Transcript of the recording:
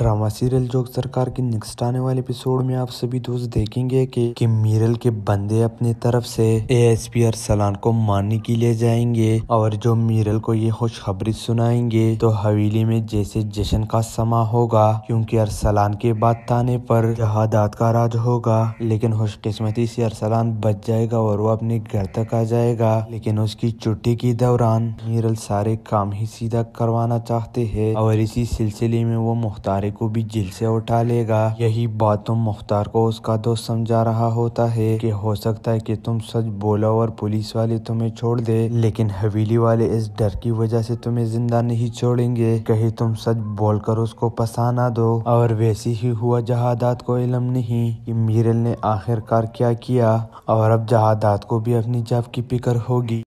drama serial joke सरकार के next आने वाले एपिसोड में आप सभी दोस्त देखेंगे कि कि मीरल के बंदे अपनी तरफ से एएसपी अरसलान को मारने के लिए जाएंगे और जो मीरल को ये खुशखबरी सुनाएंगे तो हवेली में जैसे जश्न का समा होगा क्योंकि अरसलान के बाद ताने पर जहादात का राज होगा लेकिन खुशकिस्मती से अरसलान बच जाएगा और वो अपने घर तक आ जाएगा लेकिन उसकी छुट्टी के दौरान मीरल सारे काम ही सीधा करवाना चाहते है और इसी सिलसिले में वो मुख्तार सारे को भी जेल से उठा लेगा यही बात तुम मुख्तार को उसका दोस्त समझा रहा होता है कि हो सकता है कि तुम सच बोलो और पुलिस वाले तुम्हें छोड़ दे लेकिन हवेली वाले इस डर की वजह से तुम्हें जिंदा नहीं छोड़ेंगे कहीं तुम सच बोलकर उसको पसाना दो और वैसे ही हुआ जहादात को इलम नहीं कि मीरल ने आखिरकार क्या किया और अब जहादात को भी अपनी जब की फिक्र होगी